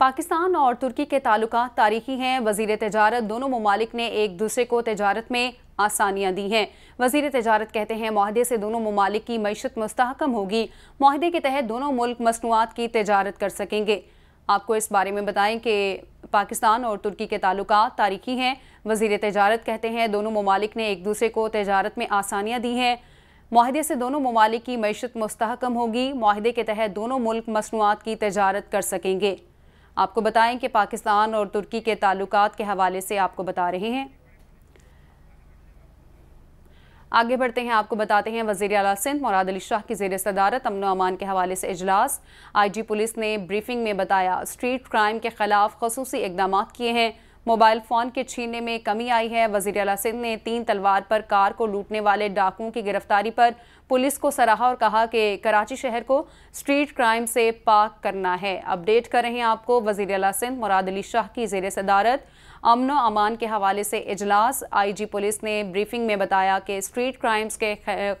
पाकिस्तान और तुर्की के ताल्लुक तारीखी हैं वजीर तजारत दोनों ममालिक ने एक दूसरे को तजारत में आसानियाँ दी हैं वजीर तजारत कहते हैं माहदे से दोनों ममालिक की मीशत मस्तकम होगी माहदे के तहत दोनों मुल्क मसनूआत की तजारत कर सकेंगे आपको इस बारे में बताएं कि पाकिस्तान और तुर्की के ताल्लुक तारीखी हैं वजीर तजारत कहते हैं दोनों ममालिक ने एक दूसरे को तजारत में आसानियाँ दी हैं माहदे से दोनों ममालिक की मीशत मस्तकम होगी माहदे के तहत दोनों मुल्क मसनूआत की तजारत कर सकेंगे आपको बताएं कि पाकिस्तान और तुर्की के ताल्लुक के हवाले से आपको बता रहे हैं आगे बढ़ते हैं आपको बताते हैं वजीर अला सिंध मुराद अली शाह की जेर सदारत अमन अमान के हवाले से अजलास आई जी पुलिस ने ब्रीफिंग में बताया स्ट्रीट क्राइम के खिलाफ खसूसी इकदाम किए हैं मोबाइल फ़ोन के छीनने में कमी आई है वजीर अला सिंह ने तीन तलवार पर कार को लूटने वाले डाकुओं की गिरफ्तारी पर पुलिस को सराहा और कहा कि कराची शहर को स्ट्रीट क्राइम से पाक करना है अपडेट कर रहे हैं आपको वजीर अला सिंध मुराद अली शाह की जेर सदारत अमन अमान के हवाले से इजलास आईजी पुलिस ने ब्रीफिंग में बताया कि स्ट्रीट क्राइम्स के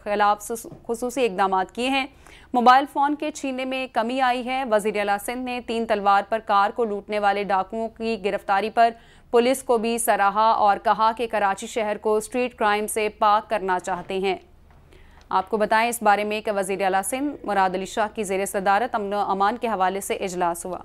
खिलाफ खसूस इकदाम किए हैं मोबाइल फ़ोन के छीनने में कमी आई है वजीर अला सिंध ने तीन तलवार पर कार को लूटने वाले डाकुओं की गिरफ्तारी पर पुलिस को भी सराहा और कहा कि कराची शहर को स्ट्रीट क्राइम से पाक करना चाहते हैं आपको बताएं इस बारे में कि वजीर अला सिंध मुराद अली शाह की जेर सदारत अमन अमान के हवाले से इजलास हुआ